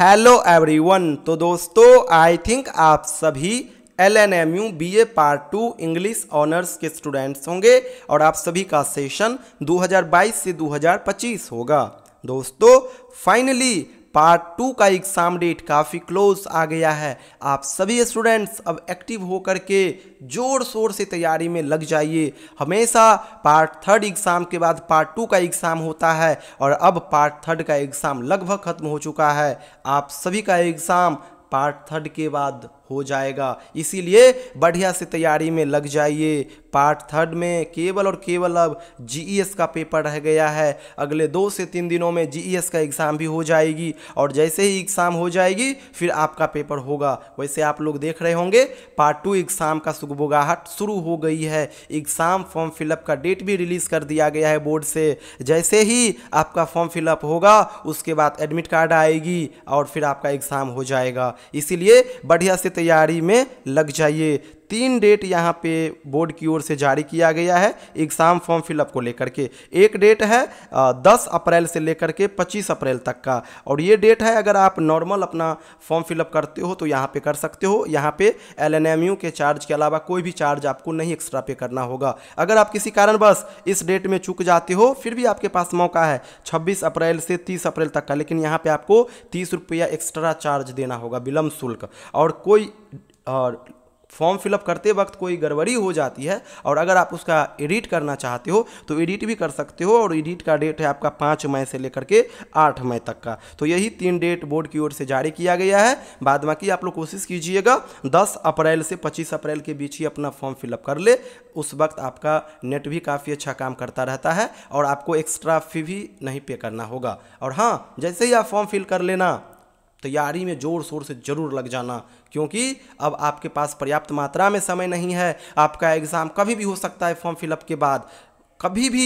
hello everyone तो दोस्तों आई think आप सभी L N M U B A part two English honours के स्टूडेंट्स होंगे और आप सभी का सेशन 2022 से 2025 होगा दोस्तों फाइनली पार्ट टू का एग्ज़ाम डेट काफ़ी क्लोज आ गया है आप सभी स्टूडेंट्स अब एक्टिव होकर के जोर शोर से तैयारी में लग जाइए हमेशा पार्ट थर्ड एग्ज़ाम के बाद पार्ट टू का एग्ज़ाम होता है और अब पार्ट थर्ड का एग्ज़ाम लगभग ख़त्म हो चुका है आप सभी का एग्ज़ाम पार्ट थर्ड के बाद हो जाएगा इसीलिए बढ़िया से तैयारी में लग जाइए पार्ट थर्ड में केवल और केवल अब जीईएस e का पेपर रह गया है अगले दो से तीन दिनों में जीईएस e का एग्ज़ाम भी हो जाएगी और जैसे ही एग्ज़ाम हो जाएगी फिर आपका पेपर होगा वैसे आप लोग देख रहे होंगे पार्ट टू एग्ज़ाम का सुगबुगाहट शुरू हो गई है एग्ज़ाम फॉर्म फिलअप का डेट भी रिलीज़ कर दिया गया है बोर्ड से जैसे ही आपका फॉर्म फिलअप होगा उसके बाद एडमिट कार्ड आएगी और फिर आपका एग्ज़ाम हो जाएगा इसीलिए बढ़िया से तैयारी में लग जाइए तीन डेट यहाँ पे बोर्ड की ओर से जारी किया गया है एग्ज़ाम फॉर्म फिलअप को लेकर के एक डेट है दस अप्रैल से लेकर के पच्चीस अप्रैल तक का और ये डेट है अगर आप नॉर्मल अपना फॉर्म फिलअप करते हो तो यहाँ पे कर सकते हो यहाँ पे एल के चार्ज के अलावा कोई भी चार्ज आपको नहीं एक्स्ट्रा पे करना होगा अगर आप किसी कारणवश इस डेट में चुक जाते हो फिर भी आपके पास मौका है छब्बीस अप्रैल से तीस अप्रैल तक का लेकिन यहाँ पर आपको तीस रुपया एक्स्ट्रा चार्ज देना होगा विलम्ब शुल्क और कोई और फॉर्म फिलअप करते वक्त कोई गड़बड़ी हो जाती है और अगर आप उसका एडिट करना चाहते हो तो एडिट भी कर सकते हो और एडिट का डेट है आपका पाँच मई से लेकर के आठ मई तक का तो यही तीन डेट बोर्ड की ओर से जारी किया गया है बाद बाकी आप लोग कोशिश कीजिएगा दस अप्रैल से पच्चीस अप्रैल के बीच ही अपना फॉर्म फिलअप कर ले उस वक्त आपका नेट भी काफ़ी अच्छा काम करता रहता है और आपको एक्स्ट्रा फी भी नहीं पे करना होगा और हाँ जैसे ही आप फॉर्म फिल कर लेना तैयारी में ज़ोर शोर से ज़रूर लग जाना क्योंकि अब आपके पास पर्याप्त मात्रा में समय नहीं है आपका एग्ज़ाम कभी भी हो सकता है फॉर्म फिलअप के बाद कभी भी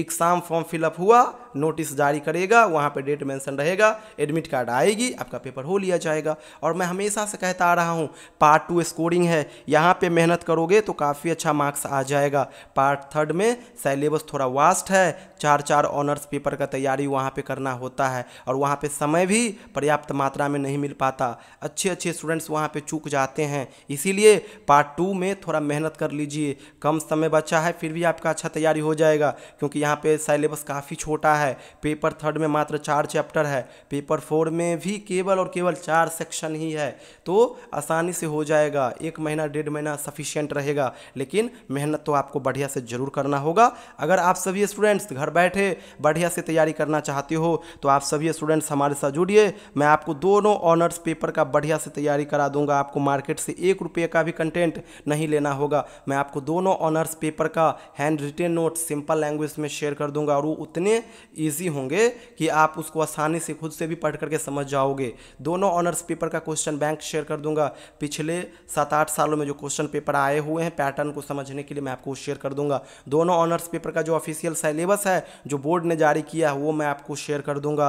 एग्ज़ाम फॉर्म फिलअप हुआ नोटिस जारी करेगा वहाँ पे डेट मेंशन रहेगा एडमिट कार्ड आएगी आपका पेपर हो लिया जाएगा और मैं हमेशा से कहता आ रहा हूँ पार्ट टू स्कोरिंग है यहाँ पे मेहनत करोगे तो काफ़ी अच्छा मार्क्स आ जाएगा पार्ट थर्ड में सेलेबस थोड़ा वास्ट है चार चार ऑनर्स पेपर का तैयारी वहाँ पर करना होता है और वहाँ पर समय भी पर्याप्त मात्रा में नहीं मिल पाता अच्छे अच्छे स्टूडेंट्स वहाँ पर चूक जाते हैं इसीलिए पार्ट टू में थोड़ा मेहनत कर लीजिए कम समय बचा है फिर भी आपका अच्छा तैयारी हो जाएगा क्योंकि यहाँ पे सिलेबस काफ़ी छोटा है पेपर थर्ड में मात्र चार चैप्टर है पेपर फोर में भी केवल और केवल चार सेक्शन ही है तो आसानी से हो जाएगा एक महीना डेढ़ महीना सफिशियंट रहेगा लेकिन मेहनत तो आपको बढ़िया से ज़रूर करना होगा अगर आप सभी स्टूडेंट्स घर बैठे बढ़िया से तैयारी करना चाहते हो तो आप सभी स्टूडेंट्स हमारे साथ जुड़िए मैं आपको दोनों ऑनर्स पेपर का बढ़िया से तैयारी करा दूंगा आपको मार्केट से एक रुपये का भी कंटेंट नहीं लेना होगा मैं आपको दोनों ऑनर्स पेपर का hand written notes simple language में शेयर कर दूंगा और वो उतने ईजी होंगे कि आप उसको आसानी से खुद से भी पढ़ करके समझ जाओगे दोनों ऑनर्स पेपर का क्वेश्चन बैंक शेयर कर दूंगा पिछले सात आठ सालों में जो क्वेश्चन पेपर आए हुए हैं पैटर्न को समझने के लिए मैं आपको शेयर कर दूंगा दोनों ऑनर्स पेपर का जो ऑफिशियल सिलेबस है जो बोर्ड ने जारी किया है वो मैं आपको शेयर कर दूंगा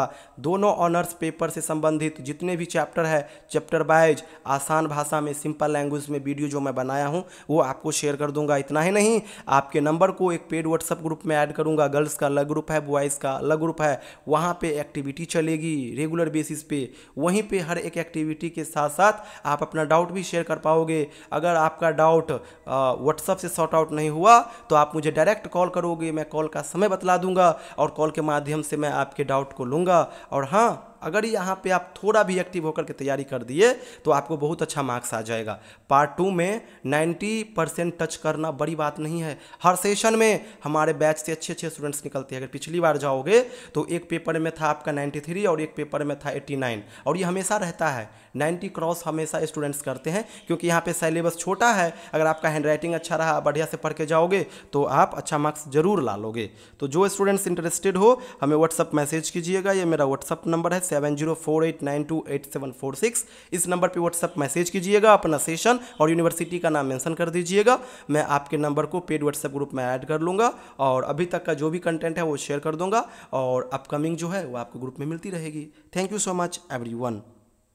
दोनों ऑनर्स पेपर से संबंधित जितने भी चैप्टर है चैप्टर वाइज आसान भाषा में सिंपल लैंग्वेज में वीडियो जो मैं बनाया हूँ वो आपको शेयर कर दूंगा इतना ही नहीं आपके नंबर को एक पेड व्हाट्स व्हाट्सअप ग्रुप में ऐड करूँगा गर्ल्स का अलग ग्रुप है बॉयज़ का अलग ग्रुप है वहाँ पे एक्टिविटी चलेगी रेगुलर बेसिस पे वहीं पे हर एक एक्टिविटी के साथ साथ आप अपना डाउट भी शेयर कर पाओगे अगर आपका डाउट व्हाट्सअप से शॉर्ट आउट नहीं हुआ तो आप मुझे डायरेक्ट कॉल करोगे मैं कॉल का समय बतला दूंगा और कॉल के माध्यम से मैं आपके डाउट को लूँगा और हाँ अगर यहाँ पे आप थोड़ा भी एक्टिव होकर के तैयारी कर दिए तो आपको बहुत अच्छा मार्क्स आ जाएगा पार्ट टू में 90 परसेंट टच करना बड़ी बात नहीं है हर सेशन में हमारे बैच से अच्छे अच्छे स्टूडेंट्स निकलते हैं अगर पिछली बार जाओगे तो एक पेपर में था आपका थ्री और एक पेपर में था नाइन और ये हमेशा रहता है नाइन्टी क्रॉस हमेशा स्टूडेंट्स करते हैं क्योंकि यहाँ पर सिलेबस छोटा है अगर आपका हैंडराइटिंग अच्छा रहा बढ़िया से पढ़ के जाओगे तो आप अच्छा मार्क्स जरूर ला लोगे तो जो स्टूडेंट्स इंटरेस्टेड हो हमें व्हाट्सअप मैसेज कीजिएगा ये मेरा व्हाट्सअप नंबर है seven zero four eight nine two eight seven four six इस नंबर पे व्हाट्सअप मैसेज कीजिएगा अपना सेशन और यूनिवर्सिटी का नाम मेंशन कर दीजिएगा मैं आपके नंबर को पेड व्हाट्सएप ग्रुप में ऐड कर लूँगा और अभी तक का जो भी कंटेंट है वो शेयर कर दूँगा और अपकमिंग जो है वो आपको ग्रुप में मिलती रहेगी thank you so much every